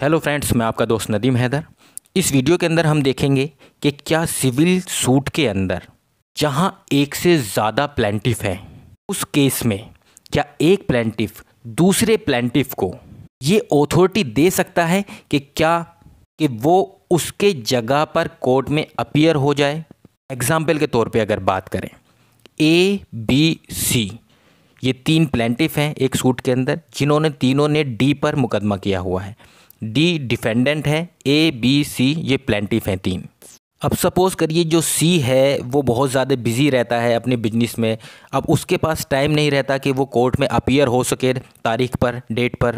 hello friends मैं आपका दोस्त नदीम हैदर इस वीडियो के अंदर हम देखेंगे कि क्या सिविल सूट के अंदर जहां एक से ज़्यादा प्लेंटिफ है उस केस में क्या एक प्लेंटिफ दूसरे प्लेंटिफ को ये अथॉरिटी दे सकता है कि क्या कि वो उसके जगह पर कोर्ट में अपियर हो जाए एग्ज़ाम्पल के तौर पे अगर बात करें ए बी सी ये तीन प्लेंटिफ हैं एक सूट के अंदर जिन्होंने तीनों ने डी पर मुकदमा किया हुआ है डी डिफेंडेंट है ए बी सी ये प्लेंटिफ हैं तीन अब सपोज़ करिए जो सी है वो बहुत ज़्यादा बिज़ी रहता है अपने बिजनेस में अब उसके पास टाइम नहीं रहता कि वो कोर्ट में अपियर हो सके तारीख पर डेट पर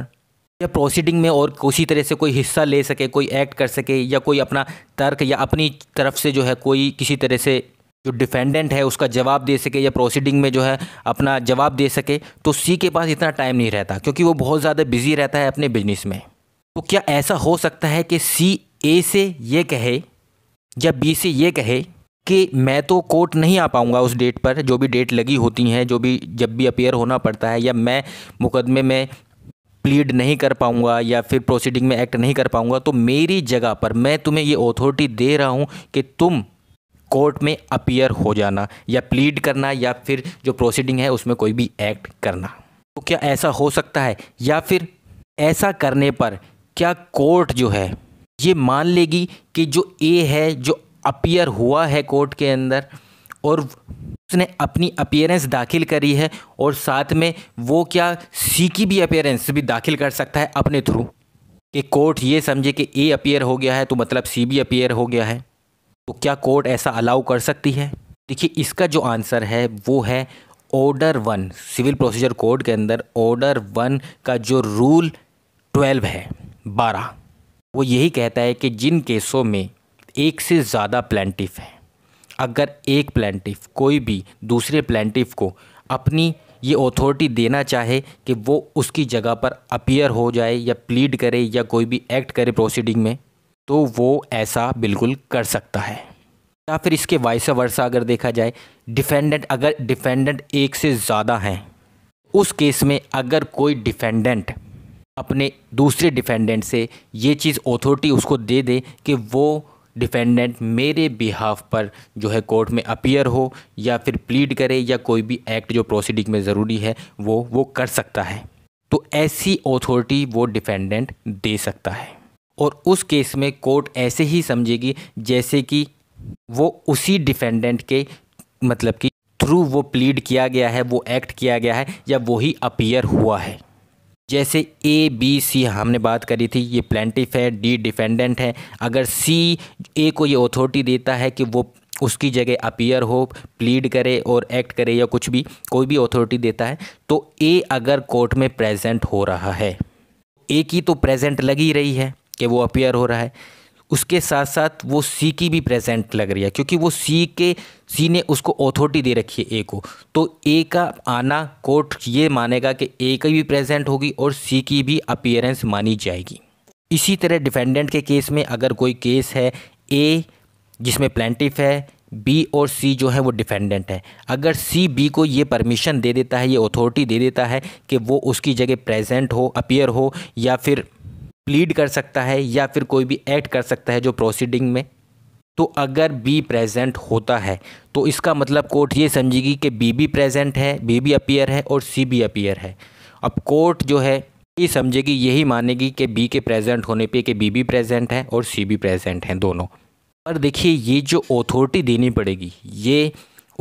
या प्रोसीडिंग में और उसी तरह से कोई हिस्सा ले सके कोई एक्ट कर सके या कोई अपना तर्क या अपनी तरफ से जो है कोई किसी तरह से जो डिफेंडेंट है उसका जवाब दे सके या प्रोसीडिंग में जो है अपना जवाब दे सके तो सी के पास इतना टाइम नहीं रहता क्योंकि वो बहुत ज़्यादा बिज़ी रहता है अपने बिजनेस में तो क्या ऐसा हो सकता है कि सी ए से ये कहे या बी से ये कहे कि मैं तो कोर्ट नहीं आ पाऊँगा उस डेट पर जो भी डेट लगी होती हैं जो भी जब भी अपेयर होना पड़ता है या मैं मुकदमे में प्लीड नहीं कर पाऊँगा या फिर प्रोसीडिंग में एक्ट नहीं कर पाऊँगा तो मेरी जगह पर मैं तुम्हें ये अथॉरिटी दे रहा हूँ कि तुम कोर्ट में अपियर हो जाना या प्लीड करना या फिर जो प्रोसीडिंग है उसमें कोई भी एक्ट करना तो क्या ऐसा हो सकता है या फिर ऐसा करने पर क्या कोर्ट जो है ये मान लेगी कि जो ए है जो अपियर हुआ है कोर्ट के अंदर और उसने अपनी अपियरेंस दाखिल करी है और साथ में वो क्या सी की भी अपियरेंस भी दाखिल कर सकता है अपने थ्रू कि कोर्ट ये समझे कि ए अपियर हो गया है तो मतलब सी भी अपियर हो गया है तो क्या कोर्ट ऐसा अलाउ कर सकती है देखिए इसका जो आंसर है वो है order one civil procedure code के अंदर ऑर्डर वन का जो रूल ट्वेल्व है बारह वो यही कहता है कि जिन केसों में एक से ज़्यादा प्लेंटिफ हैं अगर एक प्लेंटिफ कोई भी दूसरे प्लेंटिफ को अपनी ये अथॉरिटी देना चाहे कि वो उसकी जगह पर अपीयर हो जाए या प्लीड करे या कोई भी एक्ट करे प्रोसीडिंग में तो वो ऐसा बिल्कुल कर सकता है या फिर इसके वाइस वर्षा अगर देखा जाए डिफेंडेंट अगर डिफेंडेंट एक से ज़्यादा हैं उस केस में अगर कोई डिफेंडेंट अपने दूसरे डिफेंडेंट से ये चीज़ अथॉरिटी उसको दे दे कि वो डिफेंडेंट मेरे बिहाफ पर जो है कोर्ट में अपीयर हो या फिर प्लीड करे या कोई भी एक्ट जो प्रोसीडिंग में ज़रूरी है वो वो कर सकता है तो ऐसी अथॉरिटी वो डिफेंडेंट दे सकता है और उस केस में कोर्ट ऐसे ही समझेगी जैसे कि वो उसी डिफेंडेंट के मतलब कि थ्रू वो प्लीड किया गया है वो एक्ट किया गया है या वही अपीयर हुआ है जैसे ए बी सी हमने बात करी थी ये प्लेंटिफ है डी डिफेंडेंट है अगर सी ए को ये अथॉरिटी देता है कि वो उसकी जगह अपीयर हो प्लीड करे और एक्ट करे या कुछ भी कोई भी अथॉरिटी देता है तो ए अगर कोर्ट में प्रेजेंट हो रहा है ए तो की तो प्रेजेंट लगी रही है कि वो अपीयर हो रहा है उसके साथ साथ वो सी की भी प्रेजेंट लग रही है क्योंकि वो सी के सी ने उसको अथॉरिटी दे रखी है ए को तो ए का आना कोर्ट ये मानेगा कि ए की भी प्रेजेंट होगी और सी की भी अपियरेंस मानी जाएगी इसी तरह डिफेंडेंट के केस में अगर कोई केस है ए जिसमें प्लेंटिफ है बी और सी जो है वो डिफेंडेंट है अगर सी बी को ये परमिशन दे देता है ये अथॉरिटी दे देता है कि वो उसकी जगह प्रेजेंट हो अपियर हो या फिर प्लीड कर सकता है या फिर कोई भी ऐड कर सकता है जो प्रोसीडिंग में तो अगर बी प्रेजेंट होता है तो इसका मतलब कोर्ट ये समझेगी कि बी बी प्रेजेंट है बी बी अपीयर है और सी बी अपीयर है अब कोर्ट जो है ये समझेगी यही मानेगी कि बी के प्रेजेंट होने पे कि बी बी प्रेजेंट है और सी बी प्रेजेंट हैं दोनों पर देखिए ये जो अथॉरिटी देनी पड़ेगी ये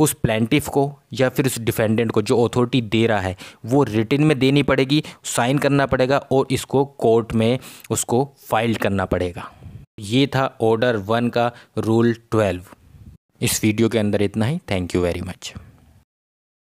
उस प्लेंटिफ को या फिर उस डिफेंडेंट को जो अथॉरिटी दे रहा है वो रिटर्न में देनी पड़ेगी साइन करना पड़ेगा और इसको कोर्ट में उसको फाइल करना पड़ेगा ये था ऑर्डर वन का रूल ट्वेल्व इस वीडियो के अंदर इतना ही थैंक यू वेरी मच